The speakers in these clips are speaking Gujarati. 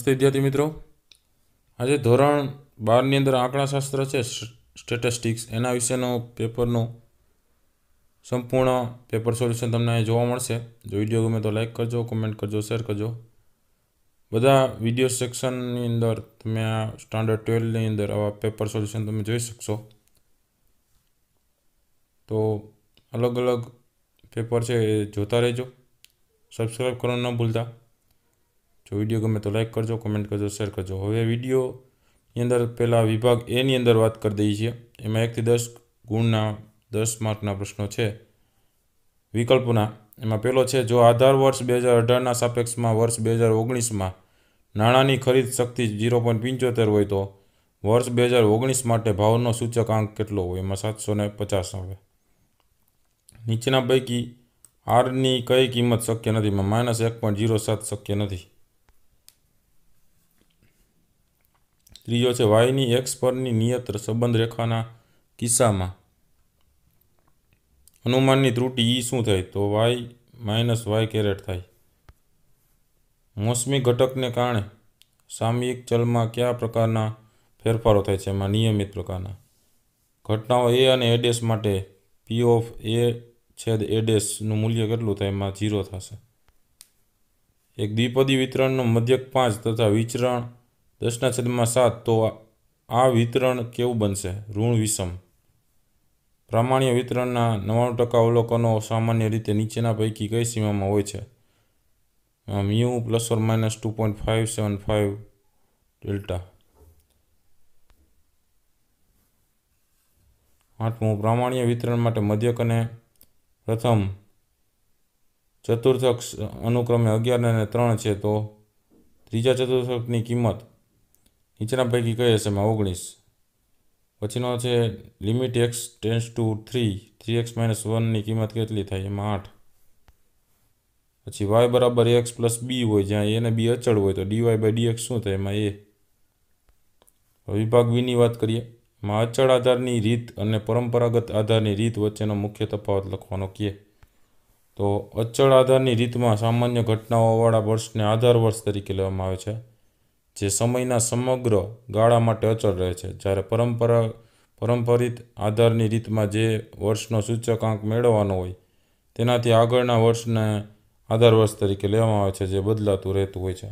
નમસ્તે વિદ્યાર્થી મિત્રો આજે ધોરણ બારની અંદર આંકડાશાસ્ત્ર છે સ્ટેટિસ્ટિક્સ એના વિશેનો પેપરનો સંપૂર્ણ પેપર સોલ્યુશન તમને અહીં જોવા મળશે જો વિડીયો ગમે તો લાઇક કરજો કોમેન્ટ કરજો શેર કરજો બધા વિડીયો સેક્શનની અંદર તમે આ સ્ટાન્ડર્ડ ટ્વેલ્વની અંદર આવા પેપર સોલ્યુશન તમે જોઈ શકશો તો અલગ અલગ પેપર છે એ જોતા રહેજો સબસ્ક્રાઈબ કરવાનું ન ભૂલતા જો વિડીયો ગમે તો લાઇક કરજો કમેન્ટ કરજો શેર કરજો હવે વિડીયોની અંદર પહેલાં વિભાગ એની અંદર વાત કરી દઈએ છીએ એમાં એકથી દસ ગુણના દસ માર્કના પ્રશ્નો છે વિકલ્પોના એમાં પહેલો છે જો આધાર વર્ષ બે હજાર અઢારના સાપેક્ષમાં વર્ષ બે હજાર ઓગણીસમાં નાણાંની ખરીદ શક્તિ જીરો પોઈન્ટ પંચોતેર હોય તો વર્ષ બે હજાર ઓગણીસ માટે ભાવનો સૂચકાંક કેટલો હોય એમાં સાતસો ને પચાસ આવે નીચેના પૈકી આરની કઈ કિંમત શક્ય નથી માઇનસ એક પોઈન્ટ જીરો સાત શક્ય નથી ત્રીજો છે વાયની એક્સ પરની નિયત સંબંધ રેખાના કિસ્સામાં અનુમાનની ત્રુટિ ઈ શું થાય તો વાય માઇનસ વાય કેરેટ થાય મોસમી ઘટકને કારણે સામયિક ચલમાં કયા પ્રકારના ફેરફારો થાય છે એમાં નિયમિત પ્રકારના ઘટનાઓ એ અને એડેસ માટે પી ઓફ એ છેદ એડેસનું મૂલ્ય કેટલું થાય એમાં જીરો થશે એક દ્વિપદી વિતરણનું મધ્યક પાંચ તથા વિચરણ દસના છદમાં સાત તો આ વિતરણ કેવું બનશે ઋણ વિષમ પ્રામાણ્ય વિતરણના નવ્વાણું ટકા અવલોકનો સામાન્ય રીતે નીચેના પૈકી કઈ સીમામાં હોય છે mu plus or minus two point five seven five delta આઠમું પ્રામાણ્ય વિતરણ માટે મધ્યક અને પ્રથમ ચતુર્થક અનુક્રમે અગિયાર અને ત્રણ છે તો ત્રીજા ચતુર્થકની કિંમત નીચેના પૈકી કયો હશે એમાં ઓગણીસ પછીનો છે limit x tends to three three x minus વનની કિંમત કેટલી થાય એમાં આઠ પછી વાય બરાબર એક્સ પ્લસ બી હોય જ્યાં એને બી અચળ હોય તો ડીવાય બાય ડીએક્સ શું થાય એમાં એ વિભાગ બીની વાત કરીએ એમાં અચળ આધારની રીત અને પરંપરાગત આધારની રીત વચ્ચેનો મુખ્ય તફાવત લખવાનો કહે તો અચળ આધારની રીતમાં સામાન્ય ઘટનાઓવાળા વર્ષને આધાર વર્ષ તરીકે લેવામાં આવે છે જે સમયના સમગ્ર ગાળા માટે અચળ રહે છે જ્યારે પરંપરા પરંપરિત આધારની રીતમાં જે વર્ષનો સૂચકાંક મેળવવાનો હોય તેનાથી આગળના વર્ષને આધાર વર્ષ તરીકે લેવામાં આવે છે જે બદલાતું રહેતું હોય છે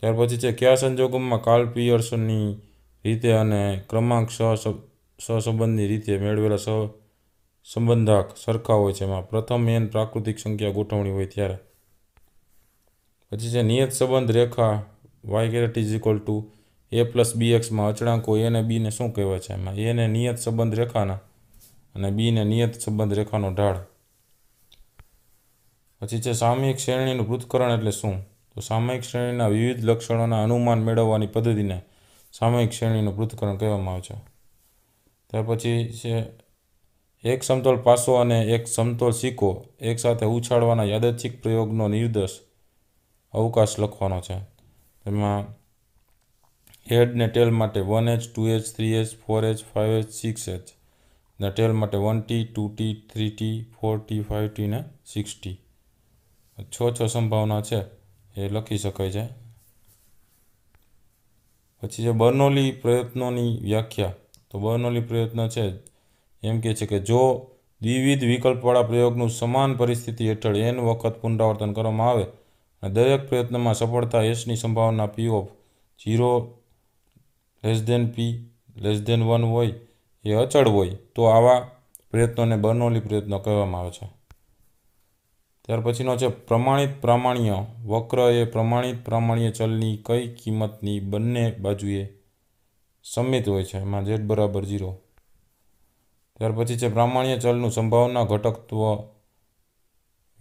ત્યાર પછી છે કયા સંજોગોમાં કાર્લ પિયર્સનની રીતે અને ક્રમાંક સહસંબંધની રીતે મેળવેલા સહ સંબંધાક સરખા હોય છે એમાં પ્રથમ એન પ્રાકૃતિક સંખ્યા ગોઠવણી હોય ત્યારે પછી છે નિયત સંબંધ રેખા y caret is equal to a plus b એક્સમાં અચળાંકો એને બીને શું કહેવાય છે એમાં એને નિયત સંબંધ રેખાના અને બીને નિયત સંબંધ રેખાનો ઢાળ પછી છે સામયિક શ્રેણીનું પૃથ્થકરણ એટલે શું તો સામયિક શ્રેણીના વિવિધ લક્ષણોના અનુમાન મેળવવાની પદ્ધતિને સામયિક શ્રેણીનું પૃથ્થકરણ કહેવામાં આવે છે ત્યાર પછી છે એક સમતોલ પાસો અને એક સમતોલ સિક્કો એકસાથે ઉછાળવાના યાદચ્છિક પ્રયોગનો નિર્દેશ અવકાશ લખવાનો છે એમાં હેડ ને ટેલ માટે one H two H three H four H five H six H ને ટેલ માટે one T two T three T four T five T ને સિક્સ ટી છ છ સંભાવના છે એ લખી શકાય છે પછી છે બર્નોલી પ્રયત્નોની વ્યાખ્યા તો બર્નોલી પ્રયત્ન છે એમ કહે છે કે જો દ્વિવિધ વિકલ્પવાળા પ્રયોગનું સમાન પરિસ્થિતિ હેઠળ એન વખત પુનરાવર્તન કરવામાં આવે અને દરેક પ્રયત્નમાં સફળતા એસની સંભાવના p of zero less than p less than one હોય એ અચળ હોય તો આવા પ્રયત્નોને બર્નોલી પ્રયત્નો કહેવામાં આવે છે ત્યાર પછીનો છે પ્રમાણિત પ્રામાણ્ય વક્ર એ પ્રમાણિત પ્રામાણ્ય ચલની કઈ કિંમતની બંને બાજુએ સમિત હોય છે એમાં ઝેડ બરાબર ઝીરો ત્યાર પછી છે પ્રામાણ્ય ચલનું સંભાવના ઘટકત્વ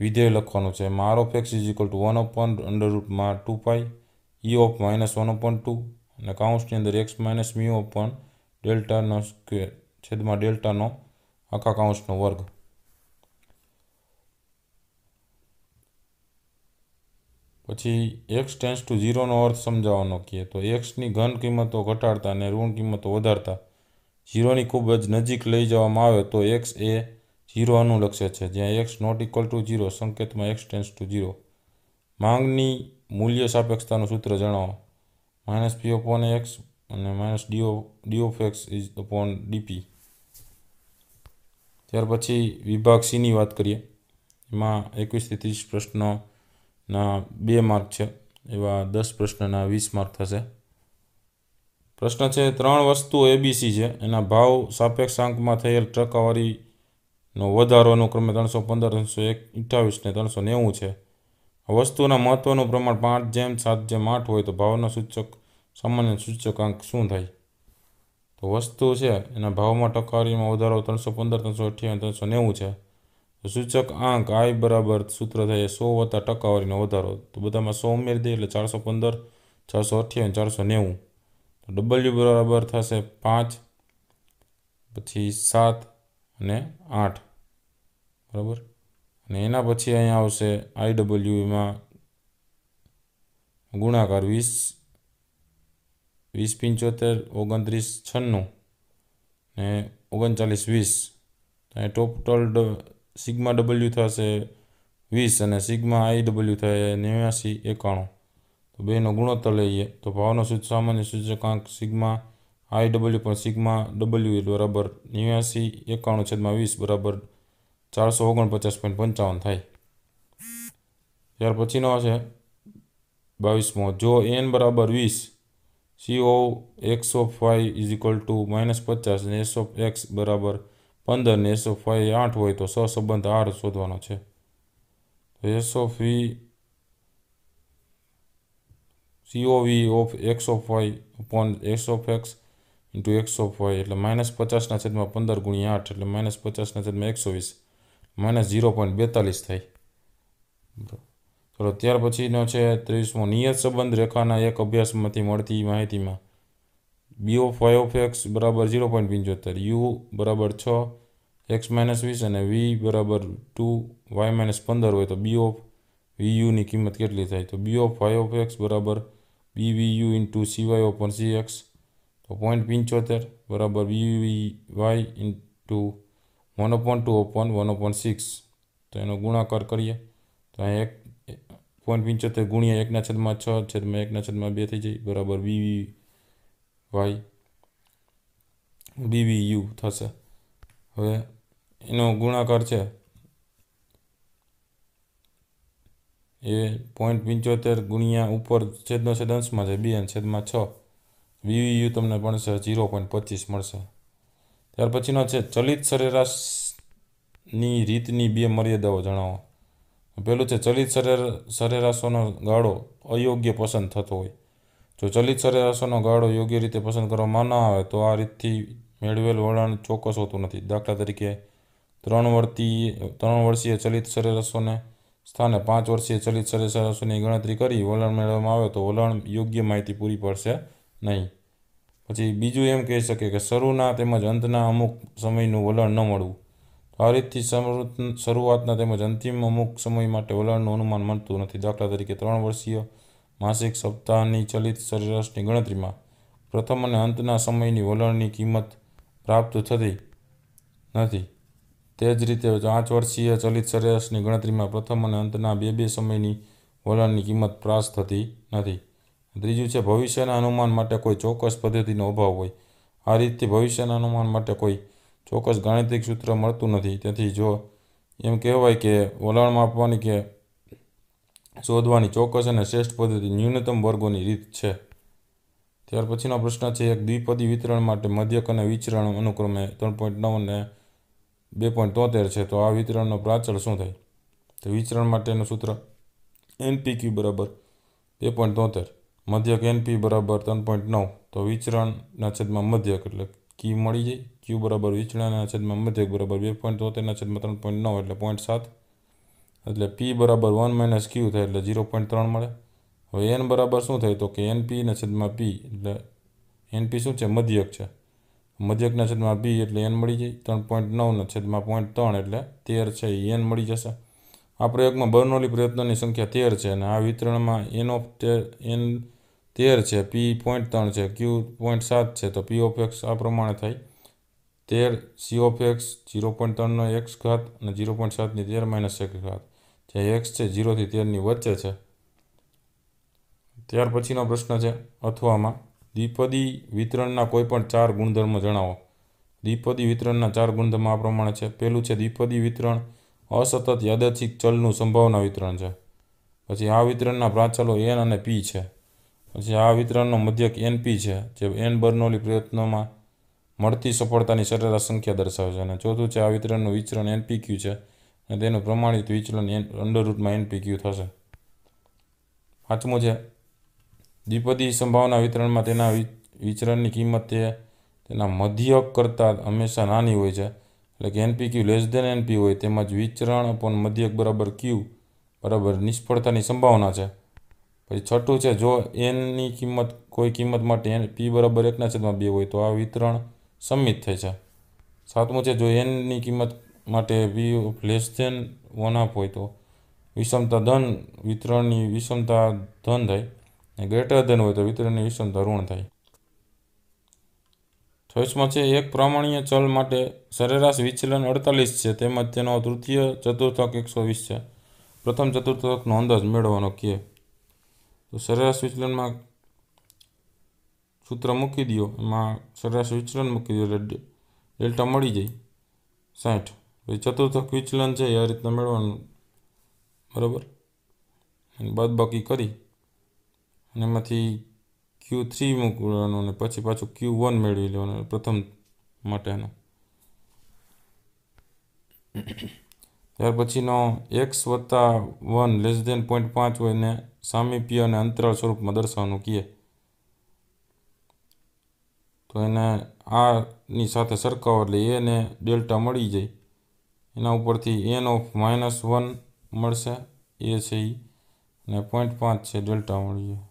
વિધેય લખવાનું છે એમાં r of x is equal to one upon under રૂટમાં two pi e of minus one upon two અને કાઉન્સની અંદર એક્સ માઇનસ મ્યુ અપોન ડેલ્ટાનો સ્ક્વેર છેદમાં ડેલ્ટાનો આખા કાઉન્સનો વર્ગ પછી એક્સ ટેન્સ ટુ ઝીરોનો અર્થ સમજાવવાનો કહીએ તો એક્સની ઘન કિંમતો ઘટાડતા અને ઋણ કિંમતો વધારતા ઝીરોની ખૂબ જ નજીક લઈ જવામાં આવે તો એક્સ એ જીરો અનુલક્ષે છે જ્યાં x not equal to zero સંકેતમાં એક્સ ટેન્સ ટુ જીરો માંગની મૂલ્ય સાપેક્ષતાનું સૂત્ર જણાવો માઇનસ પી અપોન એક્સ અને માઇનસ ડીઓ ડીઓફ એક્સ ઇઝ અપોન ડીપી ત્યાર પછી વિભાગ સીની વાત કરીએ એમાં એકવીસથી ત્રીસ પ્રશ્નોના બે માર્ક છે એવા દસ પ્રશ્નના વીસ માર્ક થશે પ્રશ્ન છે ત્રણ વસ્તુ એબીસી છે એના ભાવ સાપેક્ષાંકમાં થયેલ ટકાવારી નો વધારો અનુક્રમે ત્રણસો પંદર ત્રણસો એક અઠ્ઠાવીસને ત્રણસો નેવું છે વસ્તુના મહત્ત્વનું પ્રમાણ પાંચ જેમ સાત જેમ આઠ હોય તો ભાવના સૂચક સામાન્ય સૂચકાંક શું થાય તો વસ્તુ છે એના ભાવમાં ટકાવારીમાં વધારો ત્રણસો પંદર ત્રણસો અઠ્યાવીસ ત્રણસો નેવું છે તો સૂચક આંક આય બરાબર સૂત્ર થાય સો વત્તા ટકાવારીનો વધારો તો બધામાં સો ઉમેરી દઈએ એટલે ચારસો પંદર ચારસો અઠ્યાવીસ ચારસો નેવું તો ડબલ્યુ બરાબર થશે પાંચ પછી સાત અને આઠ બરાબર અને એના પછી અહીંયા આવશે આઈ ડબલ્યુમાં e ગુણાકાર વીસ વીસ પંચોતેર ઓગણત્રીસ છન્નું ને ઓગણચાલીસ વીસ અહીં ટોટલ સિગમા ડબલ્યુ થશે વીસ અને સિગમા આઈડબલ્યુ થાય નેવ્યાસી એકાણું તો બેનો ગુણોત્તર લઈએ તો ભાવનો સૂચ સામાન્ય સૂચકાંક સિગમા આઈ ડબલ્યુ પણ સિગમા ડબલ્યુ બરાબર નેવ્યાસી એકાણું છેદમાં વીસ બરાબર ચારસો ઓગણપચાસ પોઈન્ટ પંચાવન થાય ત્યાર પછીનો છે બાવીસમો જો એન બરાબર વીસ c o x of y is equal to minus પચાસ ને એસ ઓફ એક્સ બરાબર પંદર ને એસ ઓફ વાય આઠ હોય તો સહસંબંધ આર શોધવાનો છે તો s of v v of x of y upon x of x into x of y એટલે માઇનસ પચાસના છેદમાં પંદર ગુણ્યા આઠ એટલે માઇનસ પચાસના છેદમાં એકસો વીસ માઇનસ ઝીરો પોઈન્ટ બેતાલીસ થાય ચલો ત્યાર પછીનો છે ત્રીસમો નિયત સંબંધ રેખાના એક અભ્યાસમાંથી મળતી માહિતીમાં બીઓ ફાઈવ ઓફ એક્સ બરાબર ઝીરો પોઈન્ટ પંચોતેર યુ બરાબર છ એક્સ માઇનસ વીસ અને વી બરાબર ટુ વાય માઇનસ પંદર હોય તો બી ઓફ વી યુની કિંમત કેટલી થાય તો b of five of x બરાબર બી વી યુ ઇન્ટુ સીવાય ઓપન સી એક્સ તો પોઈન્ટ પંચોતેર બરાબર b v y into one upon two upon one upon six તો એનો ગુણાકાર કરીએ તો અહીં એક પોઈન્ટ પંચોતેર ગુણ્યા એકના છદમાં છ છેદમાં એકના છદમાં બે થઈ જાય બરાબર બીવી વાય બીવી યુ થશે હવે એનો ગુણાકાર છે એ પોઈન્ટ પંચોતેર ગુણ્યા ઉપર છેદનો છેદ અંશમાં છે બે છેદમાં છ વીવીયુ તમને ભણશે ઝીરો પોઈન્ટ પચીસ મળશે ત્યાર પછીનો છે ચલિત સરેરાશની રીતની બે મર્યાદાઓ જણાવો પહેલું છે ચલિત સરેર સરેરાશોનો ગાળો અયોગ્ય પસંદ થતો હોય જો ચલિત સરેરાશોનો ગાળો યોગ્ય રીતે પસંદ કરવામાં ન આવે તો આ રીતથી મેળવેલ વલણ ચોક્કસ હોતું નથી દાખલા તરીકે ત્રણ વર્તી ત્રણ વર્ષીય ચલિત સરેરાશોને સ્થાને પાંચ વર્ષીય ચલિત સરેરાશોની ગણતરી કરી વલણ મેળવવામાં આવે તો વલણ યોગ્ય માહિતી પૂરી પડશે નહીં પછી બીજું એમ કહી શકીએ કે શરૂના તેમજ અંતના અમુક સમયનું વલણ ન મળવું આ રીતથી શરૂઆતના તેમજ અંતિમ અમુક સમય માટે વલણનું અનુમાન મળતું નથી દાખલા તરીકે ત્રણ વર્ષીય માસિક સપ્તાહની ચલિત સરેરાશની ગણતરીમાં પ્રથમ અને અંતના સમયની વલણની કિંમત પ્રાપ્ત થતી નથી તે જ રીતે પાંચ વર્ષીય ચલિત સરેરાશની ગણતરીમાં પ્રથમ અને અંતના બે બે સમયની વલણની કિંમત પ્રાસ થતી નથી ત્રીજું છે ભવિષ્યના અનુમાન માટે કોઈ ચોક્કસ પદ્ધતિનો અભાવ હોય આ રીતથી ભવિષ્યના અનુમાન માટે કોઈ ચોક્કસ ગાણિતિક સૂત્ર મળતું નથી તેથી જો એમ કહેવાય કે વલણ માપવાની કે શોધવાની ચોક્કસ અને શ્રેષ્ઠ પદ્ધતિ ન્યૂનતમ વર્ગોની રીત છે ત્યાર પછીનો પ્રશ્ન છે એક દ્વિપદી વિતરણ માટે મધ્યક અને વિચરણ અનુક્રમે ત્રણ પોઈન્ટ નવ અને બે પોઈન્ટ તોતેર છે તો આ વિતરણનો પ્રાચળ શું થાય તો વિચરણ માટેનું સૂત્ર એનપીક્યુ બરાબર બે પોઈન્ટ તોતેર મધ્યક એનપી બરાબર ત્રણ પોઈન્ટ નવ તો વિચરણના છેદમાં મધ્યક એટલે કી મળી જાય ક્યુ બરાબર વિચરણના છેદમાં મધ્યક બરાબર બે પોઈન્ટ તોતેરના છેદમાં ત્રણ પોઈન્ટ નવ એટલે પોઈન્ટ સાત એટલે પી બરાબર વન માઇનસ ક્યુ થાય એટલે ઝીરો પોઈન્ટ ત્રણ મળે હવે એન બરાબર શું થાય તો કે એન પીના છેદમાં પી એટલે એનપી શું છે મધ્યક છે મધ્યકના છેદમાં બી એટલે એન મળી જાય ત્રણ પોઈન્ટ નવના છેદમાં પોઈન્ટ ત્રણ એટલે તેર છે એ એન મળી જશે આ પ્રયોગમાં બર્નોલી પ્રયત્નોની સંખ્યા તેર છે અને આ વિતરણમાં એન ઓફ તેર એન તેર છે પી પોઈન્ટ ત્રણ છે ક્યુ પોઈન્ટ સાત છે તો પી ઓફ એક્સ આ પ્રમાણે થાય તેર c of x zero point ત્રણનો એક્સ ઘાત અને જીરો પોઈન્ટ સાતની તેર માઇનસ એક ઘાત જે એક્સ છે જીરોથી તેરની વચ્ચે છે ત્યાર પછીનો પ્રશ્ન છે અથવામાં દ્વિપદી વિતરણના કોઈપણ ચાર ગુણધર્મ જણાવો દ્વિપદી વિતરણના ચાર ગુણધર્મ આ પ્રમાણે છે પહેલું છે દ્વિપદી વિતરણ અસતત યાદચ્છિક ચલનું સંભાવના વિતરણ છે પછી આ વિતરણના પ્રાચલો એન અને પી છે પછી આ વિતરણનો મધ્યક એનપી છે જે એન બર્નોલી પ્રયત્નોમાં મળતી સફળતાની સરેરાશ સંખ્યા દર્શાવે છે અને ચોથું છે આ વિતરણનું વિચરણ એનપીક્યુ છે અને તેનું પ્રમાણિત વિચલન એન અંડરરૂટમાં એનપીક્યુ થશે પાંચમું છે દ્વિપદી સંભાવના વિતરણમાં તેના વિચરણની કિંમત તે તેના મધ્યક કરતાં હંમેશા નાની હોય છે એટલે કે np q less than np હોય તેમજ વિચરણ અપોન મધ્યક બરાબર ક્યુ બરાબર નિષ્ફળતાની સંભાવના છે પછી છઠ્ઠું છે જો એનની કિંમત કોઈ કિંમત માટે એન પી બરાબર એકના છેદમાં બે હોય તો આ વિતરણ સંમિત થાય છે સાતમું છે જો એનની કિંમત માટે p of less than one half હોય તો વિષમતા ધન વિતરણની વિષમતા ધન થાય અને ગ્રેટર ધન હોય તો વિતરણની વિષમતા ઋણ થાય ચોવીસમાં છે એક પ્રામાણ્ય ચલ માટે સરેરાશ વિચલન અડતાલીસ છે તેમજ તેનો તૃતીય ચતુર્થક એકસો વીસ છે પ્રથમ ચતુર્થકનો અંદાજ મેળવવાનો કે તો સરેરાશ વિચલનમાં સૂત્ર મૂકી દો એમાં સરેરાશ વિચલન મૂકી દો એટલે ડેલ્ટા મળી જાય સાઠ પછી ચતુર્થક વિચલન છે એ આ રીતના મેળવવાનું બરાબર અને બાદબાકી કરી અને એમાંથી ક્યુ થ્રી મૂકવાનું અને પછી પાછું ક્યુ વન મેળવી લેવાનું પ્રથમ માટેનો ત્યાર પછીનો એક્સ વત્તા વન લેસ દેન પોઈન્ટ પાંચ હોય ને સામીપ્ય અને અંતરાળ સ્વરૂપમાં દર્શાવવાનું કહીએ તો એને આની સાથે સરખાવો એટલે એને ડેલ્ટા મળી જાય એના ઉપરથી એન ઓફ માઇનસ વન મળશે એ છે એ અને પોઈન્ટ પાંચ છે ડેલ્ટા મળી જાય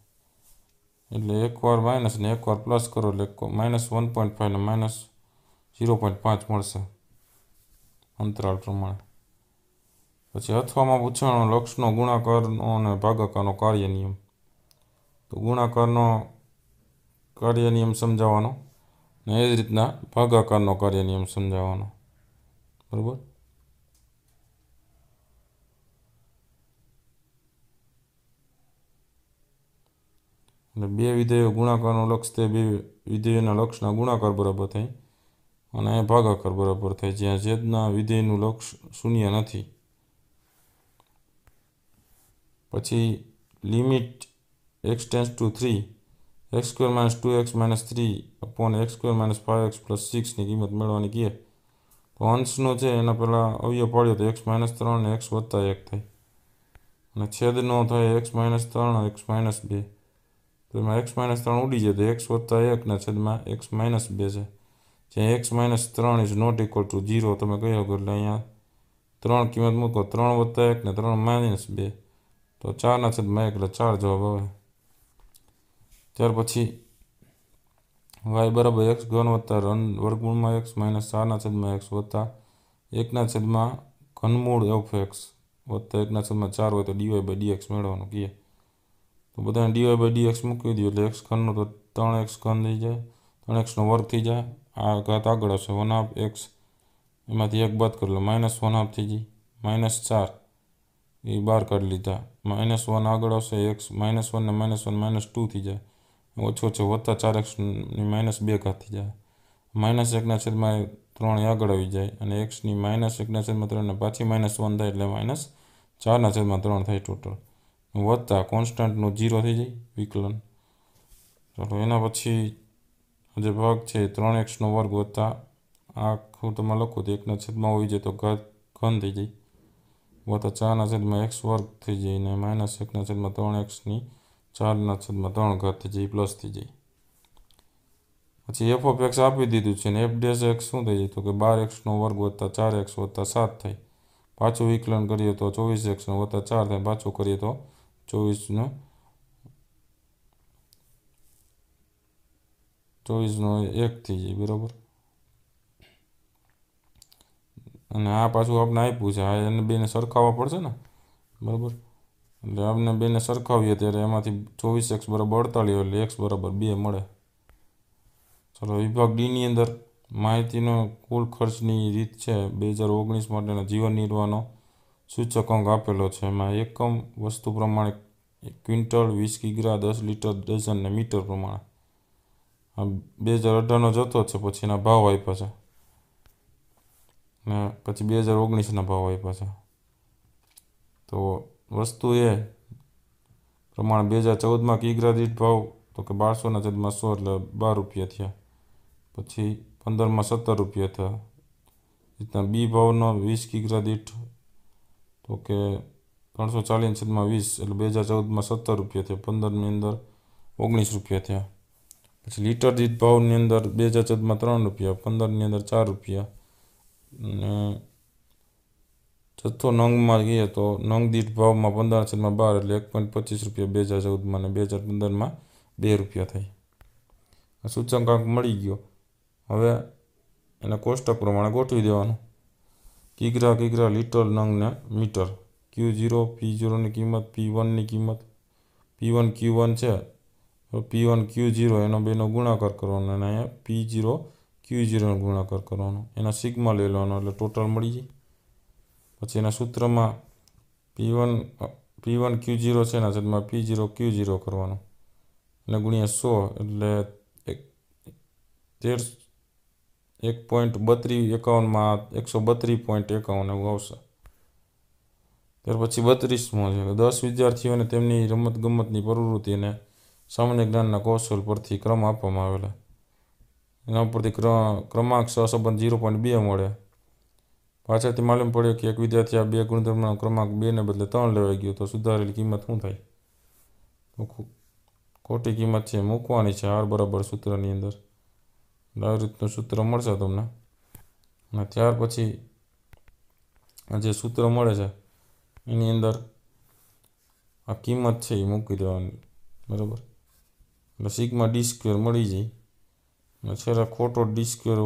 એટલે એકવાર માઇનસ ને એકવાર પ્લસ કરો એટલે માઇનસ વન પોઈન્ટ ફાઇવ ને માઇનસ ઝીરો પોઈન્ટ પાંચ મળશે અંતરાળ પ્રમાણે પછી અથવામાં પૂછાણો લક્ષનો ગુણાકારનો અને ભાગાકારનો કાર્ય નિયમ તો ગુણાકારનો કાર્ય નિયમ સમજાવવાનો ને એ જ રીતના ભાગાકારનો કાર્ય નિયમ સમજાવવાનો બરાબર અને બે વિધેયો ગુણાકારનો લક્ષ તે બે વિધેયોના લક્ષના ગુણાકાર બરાબર થાય અને ભાગાકાર બરાબર થાય જ્યાં જેદના વિધેયનું લક્ષ શૂન્ય નથી પછી limit x tends to three x square minus two x minus three upon x square minus five x plus સિક્સની કિંમત મેળવવાની કહે તો અંશનો છે એના પહેલાં અવયવ પાડ્યો તો એક્સ માઇનસ ત્રણ અને એક્સ વત્તા એક થાય અને છેદ છેદનો થાય એક્સ માઇનસ ત્રણ એક્સ માઇનસ બે તો એમાં એક્સ માઇનસ ત્રણ ઉડી જાય તો એક્સ વત્તા એકના છેદમાં એક્સ માઇનસ બે છે જ્યાં એક્સ માઇનસ ત્રણ is not equal to zero તમે કહ્યું એટલે અહીંયા ત્રણ કિંમત મૂકો ત્રણ વત્તા એક ને ત્રણ માઇનસ બે તો ચારના છેદમાં એક એટલે ચાર જવાબ આવે ત્યાર પછી વાય બરાબર એક્સ ઘન વત્તા રન વર્ગમૂળમાં એક્સ માઇનસ ચારના છેદમાં એક્સ વત્તા એકના છેદમાં ઘનમૂળ એફ એક્સ વત્તા એકના છેદમાં ચાર હોય તો ડીવાય બાય ડીએક્સ મેળવવાનું કહીએ તો બધાને ડીવાય બાય ડીએક્સ મૂકી દઈએ એટલે એક્સ ઘનનું તો ત્રણ એક્સ ઘન થઈ જાય ત્રણ એક્સનો વર્ગ થઈ જાય આ ઘાત આગળ હશે વન હાફ એક્સ એમાંથી એક બાદ કરી લો માઇનસ વન હાફ થઈ જાય માઇનસ ચાર એ બહાર કાઢી લીધા માઇનસ વન આગળ આવશે એક્સ માઇનસ વનને માઇનસ વન માઇનસ ટુ થઈ જાય ઓછો ઓછો વત્તા ચાર એક્સની માઇનસ બે ઘાત થઈ જાય માઇનસ એકના છેદમાં ત્રણ આગળ આવી જાય અને એક્સની માઇનસ એકના છેદમાં ત્રણને પાછી માઇનસ વન થાય એટલે માઇનસ ચારના છેદમાં ત્રણ થાય ટોટલ વધતા કોન્સ્ટન્ટનું જીરો થઈ જાય વિકલન ચાલો એના પછી જે ભાગ છે ત્રણ એક્સનો વર્ગ વત્તા આખું તમે લખું તો એકના છેદમાં હોવી જાય તો ઘાત ઘન થઈ જાય વત્તા ચારના છેદમાં એક્સ વર્ગ થઈ જાય અને માઇનસ એકના છેદમાં ત્રણ એક્સની ચારના છેદમાં ત્રણ ઘાત થઈ જાય પ્લસ થઈ જાય પછી એફ ઓફ એક્સ આપી દીધું છે ને એફ ડેશ એક્સ શું થઈ જાય તો કે બાર એક્સનો વર્ગ વધતા ચાર એક્સ વધતા સાત થાય પાછું વિકલન કરીએ તો ચોવીસ એક્સનો વત્તા ચાર થાય પાછું કરીએ તો ચોવીસનો ચોવીસનો એક થઈ જાય બરાબર અને આ પાછું આપણે આપ્યું છે આ એને બેને સરખાવવા પડશે ને બરાબર એટલે આપણે બેને સરખાવીએ ત્યારે એમાંથી ચોવીસ એક્સ બરાબર અડતાળીસ એટલે એક્સ બરાબર બે મળે ચાલો વિભાગ ડીની અંદર માહિતીનો કુલ ખર્ચની રીત છે બે હજાર ઓગણીસ માટેનો જીવન નિર્વાહનો સૂચક અંક આપેલો છે એમાં એકમ વસ્તુ પ્રમાણે ક્વિન્ટલ વીસ કિગ્રા દસ લીટર ડઝન ને મીટર પ્રમાણે આ બે હજાર અઢારનો જથ્થો છે પછીના ભાવ આપ્યા છે ને પછી બે હજાર ઓગણીસના ભાવ આપ્યા પાછા તો વસ્તુ એ પ્રમાણે બે હજાર ચૌદમાં કિગ્રા દીઠ ભાવ તો કે બારસોના ચૌદમાં સો એટલે બાર રૂપિયા થયા પછી પંદરમાં સત્તર રૂપિયા થયા રીતના બી ભાવનો વીસ કિગ્રા દીઠ તો કે ત્રણસો ચાલીસ છેદમાં વીસ એટલે બે હજાર ચૌદમાં સત્તર રૂપિયા થયા પંદરની અંદર ઓગણીસ રૂપિયા થયા પછી લીટર દીઠ ભાવની અંદર બે હજાર ચૌદમાં ત્રણ રૂપિયા પંદરની અંદર ચાર રૂપિયા ને જથ્થો નંગમાં ગઈએ તો નંગ દીઠ ભાવમાં પંદર છેદમાં બાર એટલે એક પોઈન્ટ પચીસ રૂપિયા બે હજાર ચૌદમાં અને બે હજાર પંદરમાં બે રૂપિયા થઈ આ સૂચકાંક મળી ગયો હવે એને કોષ્ટક પ્રમાણે ગોઠવી દેવાનું કિગ્રા કિગ્રા લીટર ને મીટર ક્યુ ઝીરો પી ઝીરોની કિંમત પી વનની કિંમત પી વન ક્યુ વન છે પી વન ક્યુ ઝીરો એનો બેનો ગુણાકાર કરવાનો અને અહીંયા પી ઝીરો ક્યુ ઝીરોનો ગુણાકાર કરવાનો એના સિગમા લઈ લેવાનો એટલે ટોટલ મળી જાય પછી એના સૂત્રમાં p one p one q zero છે એના છેદમાં પી જીરો ક્યુ જીરો કરવાનો અને ગુણ્યા સો એટલે એક તેર એક પોઈન્ટ બત્રીસ એકાવનમાં એકસો બત્રીસ પોઈન્ટ એકાવન એવું આવશે ત્યાર પછી બત્રીસમાં છે દસ વિદ્યાર્થીઓને તેમની રમતગમતની ગમતની પ્રવૃત્તિ અને સામાન્ય જ્ઞાનના કૌશલ પરથી ક્રમ આપવામાં આવેલા એના ઉપરથી ક્રમાંક સહસંબંધ ઝીરો પોઈન્ટ બે મળે પાછળથી માલુમ પડ્યો કે એક વિદ્યાર્થી આ બે ગુણધર્મનો ક્રમાંક બેને બદલે ત્રણ લેવાઈ ગયો તો સુધારેલી કિંમત શું થાય ખોટી કિંમત છે મૂકવાની છે હાર બરાબર સૂત્રની અંદર આવી રીતનું સૂત્ર મળશે તમને અને ત્યાર પછી જે સૂત્ર મળે છે એની અંદર આ કિંમત છે એ મૂકી દેવાની બરાબર એટલે સિગમાં ડી સ્ક્વેર મળી જાય છેલ્લે ખોટો ડિસ્ક્વેર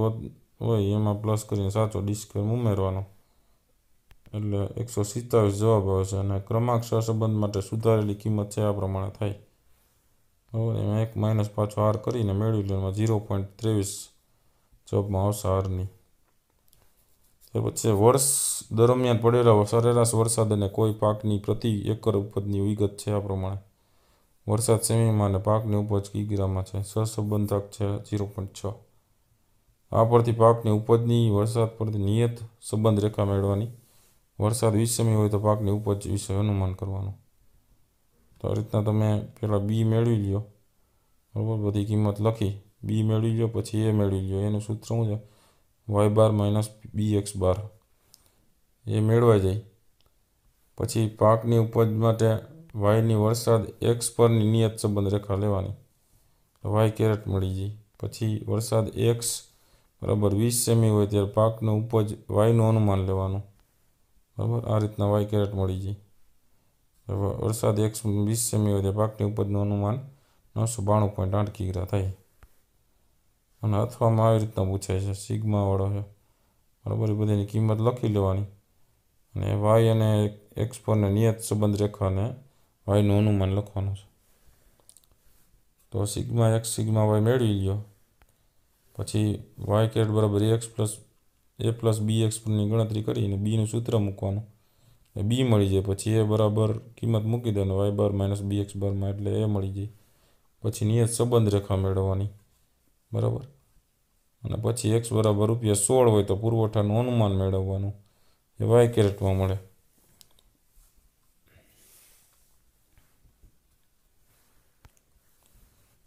હોય એમાં પ્લસ કરીને સાચો ડિસ્ક્વેર ઉમેરવાનો એટલે એકસો સિત્તાવીસ જવાબ આવે છે અને ક્રમાંક સહસંબંધ માટે સુધારેલી કિંમત છે આ પ્રમાણે થાય બરાબર એમાં એક માઇનસ પાછો હાર કરીને મેળવી લે એમાં ઝીરો પોઈન્ટ ત્રેવીસ જવાબમાં આવશે હારની તે પછી વર્ષ દરમિયાન પડેલા સરેરાશ વરસાદ અને કોઈ પાકની પ્રતિ એકર ઉપજની વિગત છે આ પ્રમાણે વરસાદ સેમીમાં અને પાકની ઉપજ કી કિગ્રામાં છે સહસંબંધક છે ઝીરો પોઈન્ટ છ આ પરથી પાકની ઉપજની વરસાદ પરથી નિયત સંબંધ રેખા મેળવાની વરસાદ વીસ સેમી હોય તો પાકની ઉપજ વિશે અનુમાન કરવાનું તો આ રીતના તમે પહેલાં બી મેળવી લ્યો બરાબર બધી કિંમત લખી બી મેળવી લ્યો પછી એ મેળવી લ્યો એનું સૂત્ર શું છે y bar minus b x bar a મેળવાઈ જાય પછી પાકની ઉપજ માટે વાયની વરસાદ એક્સ પરની નિયત સંબંધ રેખા લેવાની વાય કેરેટ મળી જાય પછી વરસાદ એક્સ બરાબર વીસ સેમી હોય ત્યારે પાકનો ઉપજ વાયનું અનુમાન લેવાનું બરાબર આ રીતના વાય કેરેટ મળી જાય વરસાદ એક્સ વીસ સેમી હોય ત્યારે પાકની ઉપજનું અનુમાન નવસો બાણું પોઈન્ટ આઠ કિગ્રા થાય અને અથવામાં આવી રીતના પૂછાય છે સિગમાવાળો છે બરાબર એ બધાની કિંમત લખી લેવાની અને વાય અને એક્સ પરને નિયત સંબંધ રેખાને હવે નોનું મન લખવાનું છે તો સિગ્મા એક્સ સિગ્મા વાય મેળવી લ્યો પછી વાય કેટ બરાબર x plus a plus b x ની ગણતરી કરીને બીનું સૂત્ર મૂકવાનું એ બી મળી જાય પછી એ બરાબર કિંમત મૂકી દેવાનું y bar minus b x બારમાં એટલે એ મળી જાય પછી નિયત સંબંધ રેખા મેળવવાની બરાબર અને પછી એક્સ બરાબર રૂપિયા સોળ હોય તો પુરવઠાનું અનુમાન મેળવવાનું એ વાય કેરેટમાં મળે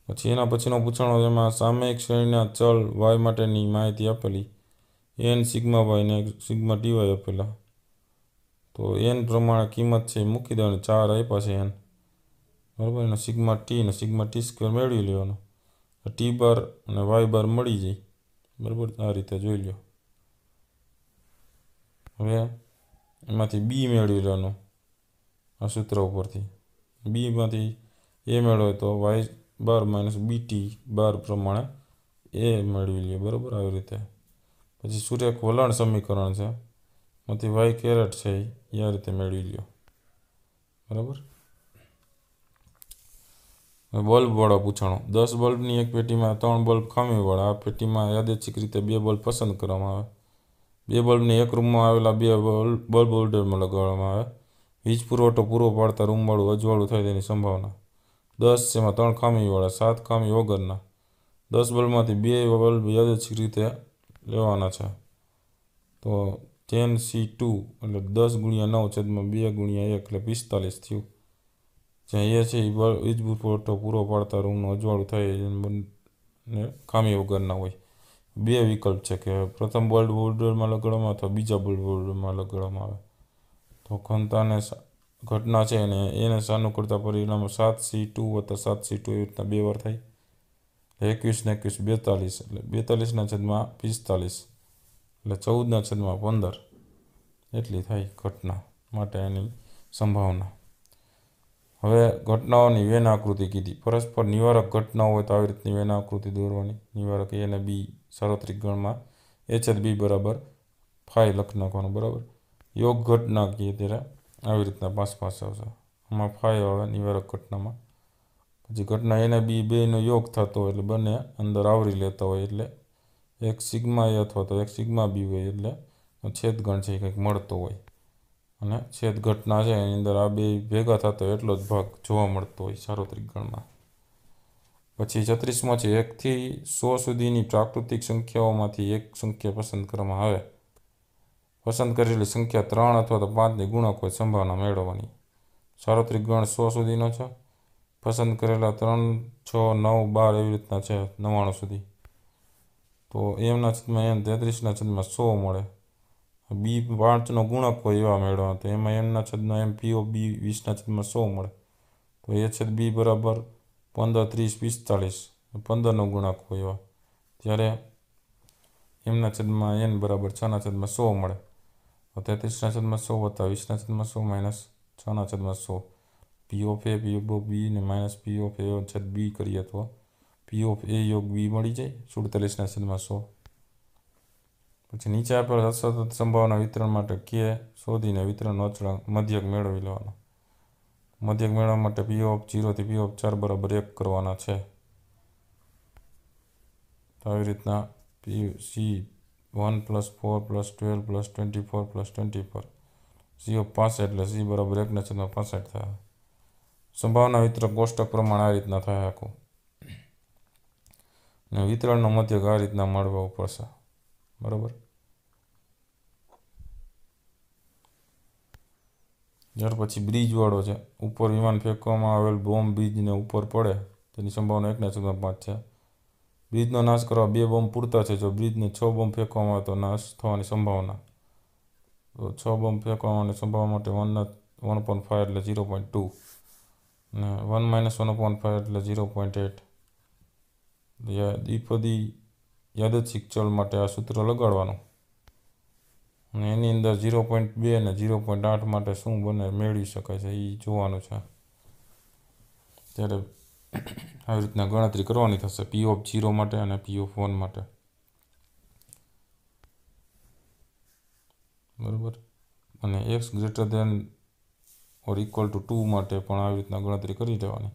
પછી એના પછીનો પૂછણો જેમાં સામયિક શ્રેણીના ચલ વાય માટેની માહિતી આપેલી એન સિગ્મા વાય ને સિગ્મા ટીવાય આપેલા તો એન પ્રમાણે કિંમત છે એ મૂકી દેવાની ચાર આપ્યા છે એન બરાબર અને સિગ્મા ટી ને સિગ્મા ટી સ્ક્વેર મેળવી લેવાનો ટી બાર અને વાય બાર મળી જાય બરાબર આ રીતે જોઈ લો હવે એમાંથી બી મેળવી લેવાનું આ સૂત્ર ઉપરથી બીમાંથી એ મેળવે તો y bar minus bt bar પ્રમાણે એ મેળવી લઈએ બરાબર આવી રીતે પછી સૂર્યક વલણ સમીકરણ છે એમાંથી વાય કેરેટ છે એ આ રીતે મેળવી લ્યો બરાબર બલ્બવાળો પૂછાણો દસ બલ્બની એક પેટીમાં ત્રણ બલ્બ ખામીવાળા આ પેટીમાં યાદચ્છિક રીતે બે બલ્બ પસંદ કરવામાં આવે બે બલ્બને એક રૂમમાં આવેલા બે બલ્બ હોલ્ડરમાં લગાવવામાં આવે વીજ પુરવઠો પૂરો પાડતા રૂમવાળું અજવાળું થાય તેની સંભાવના દસ જેમાં ત્રણ ખામીવાળા સાત ખામી વગરના દસ બલ્બમાંથી બે બલ્બ યાદચ્છિક રીતે લેવાના છે તો ટેન સી ટુ એટલે દસ ગુણ્યા નવ છેદમાં બે ગુણ્યા એક એટલે પિસ્તાલીસ થયું જ્યાં એ છે એ વીજ પુરવઠો પૂરો પાડતા રૂમનું અજવાળું થાય બંને ખામી વગરના હોય બે વિકલ્પ છે કે પ્રથમ બલ્બ બોર્ડરમાં લગાડવામાં અથવા બીજા બલ્બ બોર્ડરમાં લગાડવામાં આવે તો ખંતાને ઘટના છે અને એને સાનુકૂળતા પરિણામો સાત સી ટુ વત્તા સાત સી ટુ એવી રીતના બે વાર થાય એકવીસ ને એકવીસ બેતાલીસ એટલે બેતાલીસના છેદમાં પિસ્તાલીસ એટલે ચૌદના છેદમાં પંદર એટલી થાય ઘટના માટે એની સંભાવના હવે ઘટનાઓની વેન આકૃતિ કીધી પરસ્પર નિવારક ઘટના હોય તો આવી રીતની વેન આકૃતિ દોરવાની નિવારક એ અને બી સાર્વત્રિક ગણમાં એ છેદ બી બરાબર ફાઈ લખી નાખવાનું બરાબર યોગ ઘટના કહીએ ત્યારે આવી રીતના પાંચ પાંચ આવશે આમાં ફાઈવ આવે નિવારક ઘટનામાં પછી ઘટના એને બી બેનો યોગ થતો હોય એટલે બંને અંદર આવરી લેતા હોય એટલે એક સિગ્મા એ અથવા તો એક સિગ્મા બી હોય એટલે છેદગણ છે એ કંઈક મળતો હોય અને છેદ ઘટના છે એની અંદર આ બે ભેગા થતો હોય એટલો જ ભાગ જોવા મળતો હોય સાર્વત્રિક ગણમાં પછી છત્રીસમાં છે એકથી સો સુધીની પ્રાકૃતિક સંખ્યાઓમાંથી એક સંખ્યા પસંદ કરવામાં આવે પસંદ કરેલી સંખ્યા ત્રણ અથવા તો પાંચની ગુણક હોય સંભાવના મેળવવાની સાર્વત્રિક ગણ સો સુધીનો છે પસંદ કરેલા ત્રણ છ નવ બાર એવી રીતના છે નવ્વાણું સુધી તો એમના છેદમાં એમ તેત્રીસના છેદમાં સો મળે બી પાંચનો ગુણક હોય એવા મેળવવા તો એમાં એમના છેદનો એમ પીઓ બી વીસના છેદમાં સો મળે તો એ છેદ બી બરાબર પંદર ત્રીસ પિસ્તાળીસ પંદરનો ગુણાક હોય એવા ત્યારે એમના છેદમાં એન બરાબર છના છેદમાં સો મળે તેત્રીસના છેદમાં સો વત્તા વીસના છેદમાં સો માઇનસ છના છેદમાં સો પી ઓફ એ પી ઓફ બી ને માઇનસ પી ઓફ એ છેદ બી કરીએ તો પી ઓફ એ યોગ બી મળી જાય સુડતાલીસના છેદમાં સો પછી નીચે આપેલ અસતત સંભાવના વિતરણ માટે કે શોધીને વિતરણનો અચળાંક મધ્યક મેળવી લેવાનો મધ્યક મેળવવા માટે પી ઓફ જીરોથી પી ઓફ ચાર બરાબર એક કરવાના છે આવી રીતના p c one plus four plus twelve plus twenty four plus twenty four સીઓ પાંસઠ એટલે સી બરાબર એકને છેદમાં પાંસઠ થયા સંભાવના વિતરણ કોષ્ટક પ્રમાણે આ રીતના થાય આખું ને વિતરણનો મધ્યક આ રીતના મળવો પડશે બરાબર ત્યાર પછી બ્રિજવાળો છે ઉપર વિમાન ફેંકવામાં આવેલ બોમ્બ બ્રિજને ઉપર પડે તેની સંભાવના એકને છેદમાં પાંચ છે બ્રિજનો નાશ કરવા બે બોમ્બ પૂરતા છે જો બ્રિજને છ બોમ્બ ફેંકવામાં આવે તો નાશ થવાની સંભાવના તો છ બોમ્બ ફેંકવાની સંભાવના માટે વનના વન પોઈન્ટ ફાઇવ એટલે ઝીરો પોઈન્ટ ટુ ને one minus one point five એટલે ઝીરો પોઈન્ટ એટ દ્વિપદી યાદચ્છિક ચલ માટે આ સૂત્ર લગાડવાનું અને એની અંદર ઝીરો પોઈન્ટ બે અને ઝીરો પોઈન્ટ આઠ માટે શું બને મેળવી શકાય છે એ જોવાનું છે ત્યારે આવી રીતના ગણતરી કરવાની થશે પી ઓફ જીરો માટે અને પી ઓફ વન માટે બરાબર અને x greater than or equal to two માટે પણ આવી રીતના ગણતરી કરી લેવાની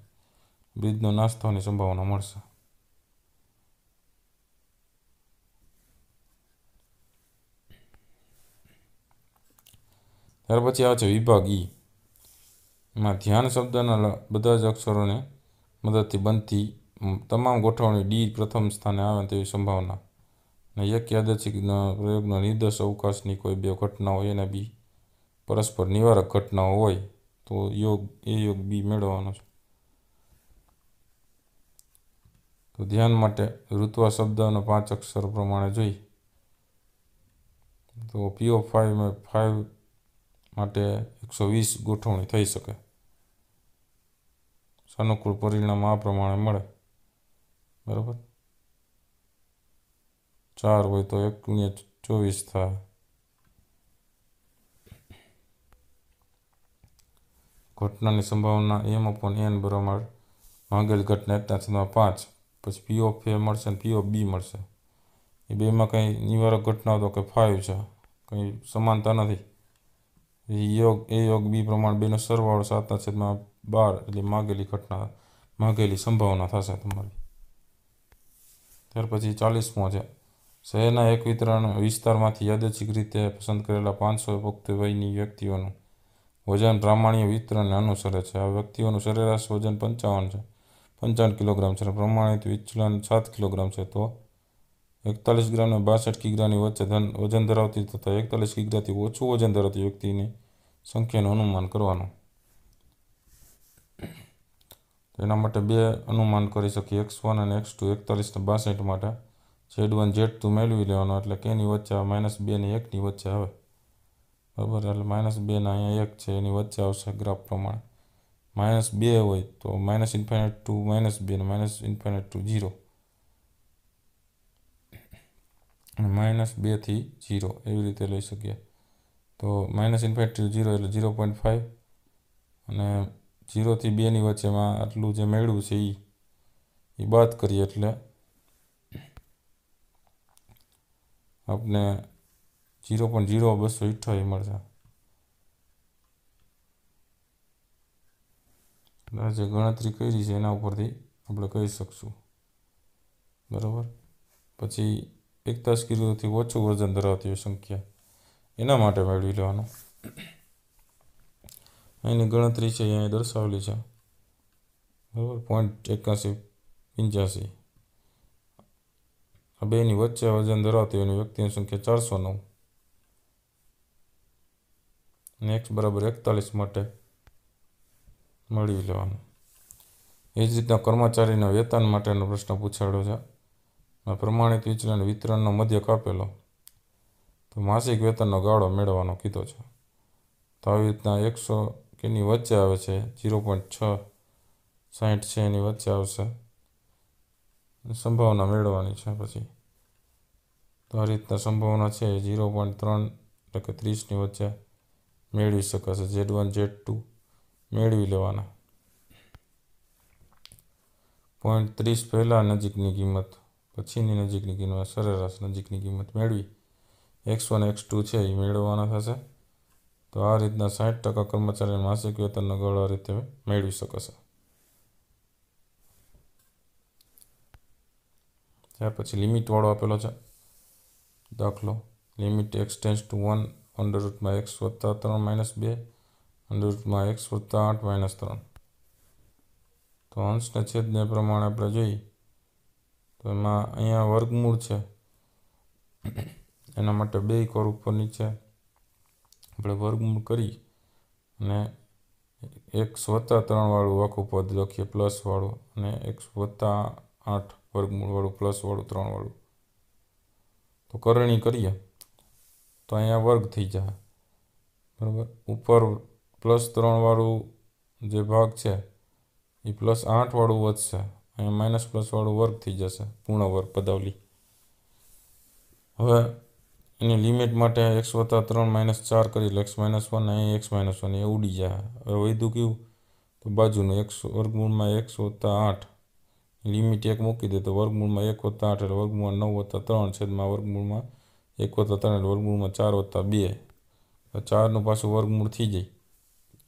બ્રિજનો નાશ થવાની સંભાવના મળશે ત્યાર પછી આવે છે વિભાગ ઈ e. માં ધ્યાન શબ્દના બધા જ અક્ષરોને મદદથી બનતી તમામ ગોઠવણી ડી પ્રથમ સ્થાને આવે તેવી સંભાવના અને એક યાદચ્છિક પ્રયોગના નિર્દેશ અવકાશની કોઈ બે ઘટનાઓ એના બી પરસ્પર નિવારક ઘટનાઓ હોય તો યોગ એ યોગ બી મેળવવાનો છે તો ધ્યાન માટે ઋત્વા શબ્દનો પાંચ અક્ષર પ્રમાણે જોઈ તો પીઓ ફાઈવ ફાઈવ માટે એકસો વીસ ગોઠવણી થઈ શકે અનુકૂળ પરિણામ આ પ્રમાણે મળે બરાબર ચાર હોય તો એકને ચોવીસ થાય ઘટનાની સંભાવના એમ અપોન એન બરાબર માંગેલ ઘટના એકના છેદમાં પાંચ પછી પી ઓફ એ મળશે ને પી ઓફ બી મળશે એ બેમાં કંઈ નિવારક ઘટના તો કે ફાઇવ છે કંઈ સમાનતા નથી યોગ એ યોગ બી પ્રમાણે બેનો સરવાળો સાતના છેદમાં બાર એટલે માગેલી ઘટના માગેલી સંભાવના થશે તમારી ત્યાર પછી ચાલીસમો છે શહેરના એક વિતરણ વિસ્તારમાંથી યાદચ્છિક રીતે પસંદ કરેલા પાંચસો પુખ્ત વયની વ્યક્તિઓનું વજન પ્રામાણ્ય વિતરણને અનુસરે છે આ વ્યક્તિઓનું સરેરાશ વજન પંચાવન છે પંચાવન કિલોગ્રામ છે પ્રમાણિત વિચલન સાત કિલોગ્રામ છે તો એકતાલીસ ગ્રામ અને બાસઠ કિગ્રાની વચ્ચે ધન વજન ધરાવતી તથા એકતાલીસ કિગ્રાથી ઓછું વજન ધરાવતી વ્યક્તિની સંખ્યાનું અનુમાન કરવાનું એના માટે બે અનુમાન કરી શકીએ એક્સ વન અને એક્સ ટુ એકતાલીસને બાસઠ માટે ઝેડ વન ઝેડ ટુ મેળવી લેવાનો એટલે કેની વચ્ચે આવે માઇનસ બે ને એકની વચ્ચે આવે બરાબર એટલે માઇનસ બેના અહીંયા એક છે એની વચ્ચે આવશે ગ્રાફ પ્રમાણે માઇનસ બે હોય તો માઇનસ ઇન્ફાઇનાઇટ ટુ માઇનસ બે ને માઇનસ ઇન્ફાઇનાઇટ ટુ ઝીરો અને માઇનસ બેથી જીરો એવી રીતે લઈ શકીએ તો માઇનસ ઇન્ફાઇટ ઝીરો એટલે ઝીરો પોઈન્ટ ફાઈવ અને જીરોથી બેની વચ્ચેમાં આટલું જે મેળવું છે એ એ બાદ કરીએ એટલે આપણે જીરો પણ જીરો બસો ઇઠ્ઠોતેર મળશે જે ગણતરી કરી છે એના ઉપરથી આપણે કહી શકશું બરાબર પછી એકતાસ કિલોથી ઓછું વજન ધરાવતી સંખ્યા એના માટે મેળવી લેવાનું અહીંની ગણતરી છે અહીંયા દર્શાવેલી છે બરાબર પોઈન્ટ એકાસી પંચ્યાસી આ બેની વચ્ચે વજન ધરાવતી એની વ્યક્તિની સંખ્યા ચારસો નવ અને એક્સ બરાબર એકતાલીસ માટે મળી લેવાનું એ જ રીતના કર્મચારીના વેતન માટેનો પ્રશ્ન પૂછાડ્યો છે પ્રમાણિત વિચલન વિતરણનો મધ્યક આપેલો તો માસિક વેતનનો ગાળો મેળવવાનો કીધો છે તો આવી રીતના એકસો એની વચ્ચે આવે છે જીરો પોઈન્ટ છ સાહીઠ છે એની વચ્ચે આવશે સંભાવના મેળવવાની છે પછી તો આ રીતના સંભાવના છે જીરો પોઈન્ટ ત્રણ એટલે કે ત્રીસની વચ્ચે મેળવી શકાશે જેડ વન જેડ ટુ મેળવી લેવાના પોઈન્ટ ત્રીસ પહેલાં નજીકની કિંમત પછીની નજીકની કિંમત સરેરાશ નજીકની કિંમત મેળવી એક્સ વન એક્સ ટુ છે એ મેળવવાના થશે તો આ રીતના સાઠ ટકા કર્મચારીને માસિક વેતનનો ગળો આ રીતે મેળવી શકશે ત્યાર પછી લિમિટવાળો આપેલો છે દાખલો લિમિટ એક્સ ટુ વન અંડરરૂટમાં એક્સ વત્તા ત્રણ માઇનસ બે અંડરરૂટમાં એક્સ વત્તા આઠ માઇનસ ત્રણ તો અંશના છેદને પ્રમાણે આપણે જોઈએ તો એમાં અહીંયા વર્ગમૂળ છે એના માટે બે કર ઉપર નીચે આપણે વર્ગમૂળ કરી અને એક વત્તા ત્રણવાળું આખું પદ લખીએ પ્લસવાળું અને એક વત્તા આઠ વર્ગમૂળવાળું પ્લસવાળું ત્રણવાળું તો કરણી કરીએ તો અહીંયા વર્ગ થઈ જાય બરાબર ઉપર પ્લસ ત્રણવાળું જે ભાગ છે એ પ્લસ આઠવાળું વધશે અહીંયા માઇનસ પ્લસવાળું વર્ગ થઈ જશે પૂર્ણ વર્ગ પદાવલી હવે એની લિમિટ માટે એક્સ વત્તા ત્રણ માઇનસ ચાર કરી લો એક્સ માઇનસ વન અહીં એક્સ માઇનસ વન એ ઉડી જાય હવે વધ્યું કયું તો બાજુનું એક્સ વર્ગમૂળમાં એક્સ વત્તા આઠ લિમિટ એક મૂકી દે તો વર્ગમૂળમાં એક વત્તા આઠ એટલે વર્ગમૂળમાં નવ વત્તા ત્રણ છેદમાં વર્ગમૂળમાં એક વત્તા ત્રણ એટલે વર્ગમૂળમાં ચાર વત્તા બે ચારનું પાછું વર્ગમૂળ થઈ જાય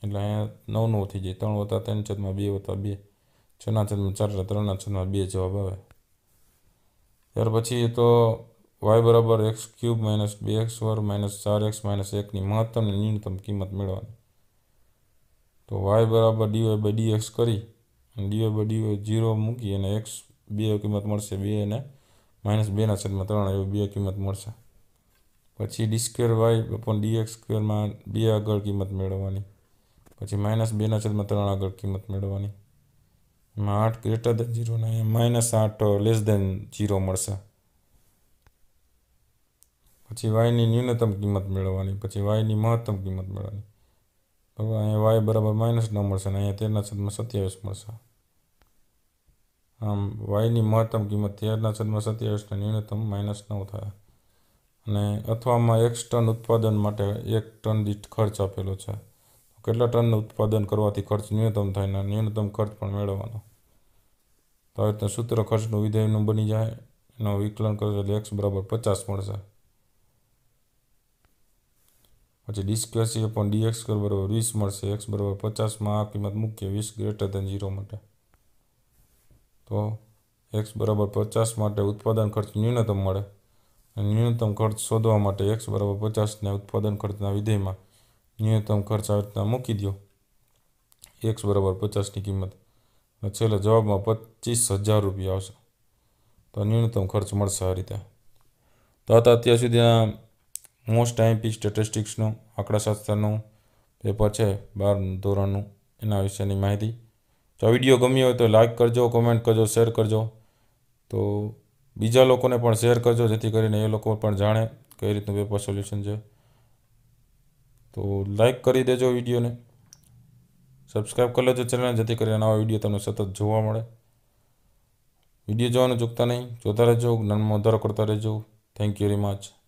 એટલે અહીંયા નવનું થઈ જાય ત્રણ વત્તા ત્રણ છેદમાં બે વત્તા બે છના છેદમાં ચાર એટલે ત્રણના છેદમાં બે જવાબ આવે ત્યાર પછી તો વાય બરાબર એક્સ ક્યુબ માઇનસ બે એક્સ વર માઇનસ ચાર એક્સ માઇનસ એકની મહત્તમ અને ન્યૂનતમ કિંમત મેળવવાની તો વાય બરાબર ડીવાય બાય ડી એક્સ કરી અને ડીવાય બાય વાય જીરો મૂકી અને એક્સ બે કિંમત મળશે બે અને માઇનસ બેના છેદમાં ત્રણ એવી બે કિંમત મળશે પછી d square y upon dx સ્ક્વેરમાં બે આગળ કિંમત મેળવવાની પછી માઇનસ બેના છેદમાં ત્રણ આગળ કિંમત મેળવવાની એમાં આઠ ગ્રેટર દેન ઝીરો ને માઇનસ આઠ લેસ દેન ઝીરો મળશે પછી વાયની ન્યૂનતમ કિંમત મેળવવાની પછી વાયની મહત્તમ કિંમત મેળવવાની બરાબર અહીંયા વાય બરાબર માઇનસ નવ મળશે અને અહીંયા તેરના છદમાં સત્યાવીસ મળશે આમ વાયની મહત્તમ કિંમત તેરના છદમાં સત્યાવીસને ન્યૂનતમ માઇનસ નવ થાય અને અથવામાં એક ટન ઉત્પાદન માટે એક ટન દીઠ ખર્ચ આપેલો છે કેટલા ટનનું ઉત્પાદન કરવાથી ખર્ચ ન્યૂનતમ થાય ને ન્યૂનતમ ખર્ચ પણ મેળવવાનો તો આ સૂત્ર ખર્ચનું વિધેયનું બની જાય એનો વિકલન કરશે એટલે એક્સ બરાબર પચાસ મળશે પછી ડિસ્ક્વેસી અપોન એક્સ સ્ક્વેર બરાબર વીસ મળશે એક્સ બરાબર પચાસમાં આ કિંમત મૂકીએ વીસ ગ્રેટર દેન ઝીરો માટે તો એક્સ બરાબર પચાસ માટે ઉત્પાદન ખર્ચ ન્યૂનતમ મળે અને ન્યૂનતમ ખર્ચ શોધવા માટે એક્સ બરાબર પચાસને ઉત્પાદન ખર્ચના વિધેયમાં ન્યૂનતમ ખર્ચ આવી રીતના મૂકી દો એક્સ બરાબર પચાસની કિંમત અને છેલ્લે જવાબમાં પચીસ હજાર રૂપિયા આવશે તો ન્યૂનતમ ખર્ચ મળશે આ રીતે તો હતા અત્યાર સુધીના મોસ્ટ ટાઈમ આઈએમપી સ્ટેટિસ્ટિક્સનું આંકડાશાસ્ત્રનું પેપર છે બાર ધોરણનું એના વિશેની માહિતી જો વિડીયો ગમ્યો હોય તો લાઇક કરજો કોમેન્ટ કરજો શેર કરજો તો બીજા લોકોને પણ શેર કરજો જેથી કરીને એ લોકો પણ જાણે કઈ રીતનું પેપર સોલ્યુશન છે તો લાઇક કરી દેજો વિડીયોને સબસ્ક્રાઈબ કરી લેજો ચેનલ જેથી કરીને નવા વિડીયો તમને સતત જોવા મળે વિડીયો જોવાનું ચૂકતા નહીં જોતા રહેજો જ્ઞાનમાં વધારો કરતા રહેજો થેન્ક યુ વેરી મચ